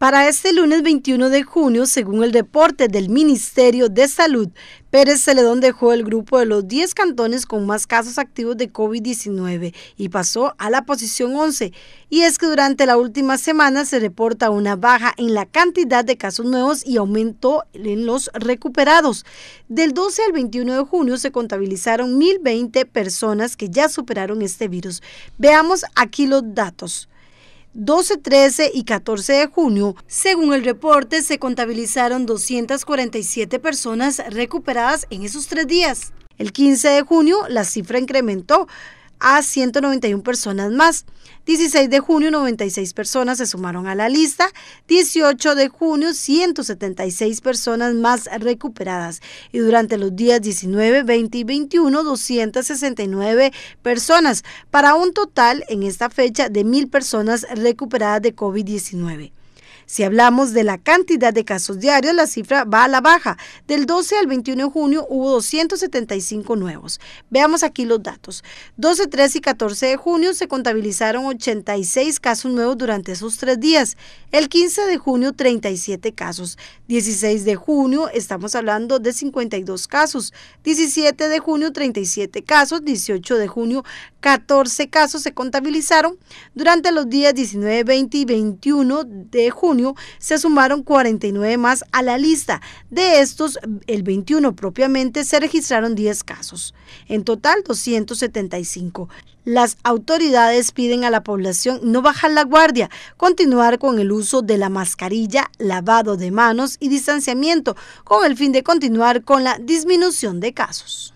Para este lunes 21 de junio, según el reporte del Ministerio de Salud, Pérez Celedón dejó el grupo de los 10 cantones con más casos activos de COVID-19 y pasó a la posición 11. Y es que durante la última semana se reporta una baja en la cantidad de casos nuevos y aumentó en los recuperados. Del 12 al 21 de junio se contabilizaron 1.020 personas que ya superaron este virus. Veamos aquí los datos. 12, 13 y 14 de junio, según el reporte, se contabilizaron 247 personas recuperadas en esos tres días. El 15 de junio la cifra incrementó a 191 personas más. 16 de junio, 96 personas se sumaron a la lista. 18 de junio, 176 personas más recuperadas. Y durante los días 19, 20 y 21, 269 personas, para un total en esta fecha de 1.000 personas recuperadas de COVID-19. Si hablamos de la cantidad de casos diarios, la cifra va a la baja. Del 12 al 21 de junio hubo 275 nuevos. Veamos aquí los datos. 12, 13 y 14 de junio se contabilizaron 86 casos nuevos durante esos tres días. El 15 de junio 37 casos. 16 de junio estamos hablando de 52 casos. 17 de junio 37 casos. 18 de junio 14 casos se contabilizaron durante los días 19, 20 y 21 de junio se sumaron 49 más a la lista. De estos, el 21 propiamente se registraron 10 casos. En total, 275. Las autoridades piden a la población no bajar la guardia, continuar con el uso de la mascarilla, lavado de manos y distanciamiento, con el fin de continuar con la disminución de casos.